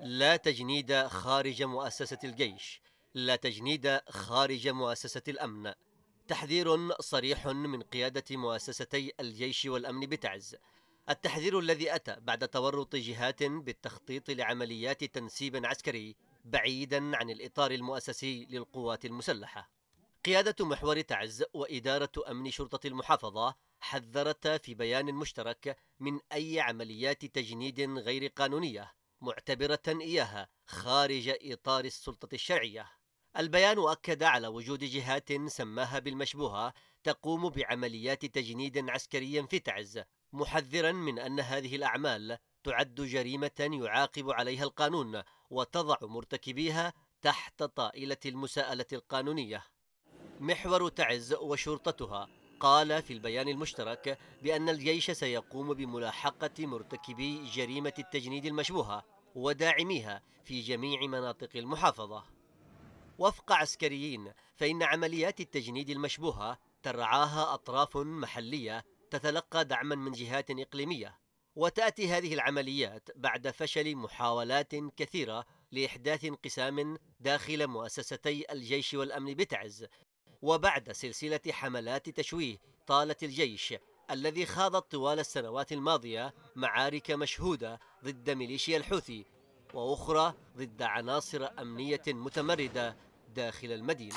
لا تجنيد خارج مؤسسة الجيش لا تجنيد خارج مؤسسة الأمن تحذير صريح من قيادة مؤسستي الجيش والأمن بتعز التحذير الذي أتى بعد تورط جهات بالتخطيط لعمليات تنسيب عسكري بعيدا عن الإطار المؤسسي للقوات المسلحة قيادة محور تعز وإدارة أمن شرطة المحافظة حذرتا في بيان مشترك من أي عمليات تجنيد غير قانونية معتبرة إياها خارج إطار السلطة الشرعية البيان أكد على وجود جهات سماها بالمشبوهة تقوم بعمليات تجنيد عسكري في تعز محذرا من أن هذه الأعمال تعد جريمة يعاقب عليها القانون وتضع مرتكبيها تحت طائلة المساءلة القانونية محور تعز وشرطتها قال في البيان المشترك بأن الجيش سيقوم بملاحقة مرتكبي جريمة التجنيد المشبوهة وداعميها في جميع مناطق المحافظة وفق عسكريين فإن عمليات التجنيد المشبوهة ترعاها أطراف محلية تتلقى دعما من جهات إقليمية وتأتي هذه العمليات بعد فشل محاولات كثيرة لإحداث انقسام داخل مؤسستي الجيش والأمن بتعز وبعد سلسلة حملات تشويه طالت الجيش الذي خاض طوال السنوات الماضية معارك مشهودة ضد ميليشيا الحوثي وأخرى ضد عناصر أمنية متمردة داخل المدينة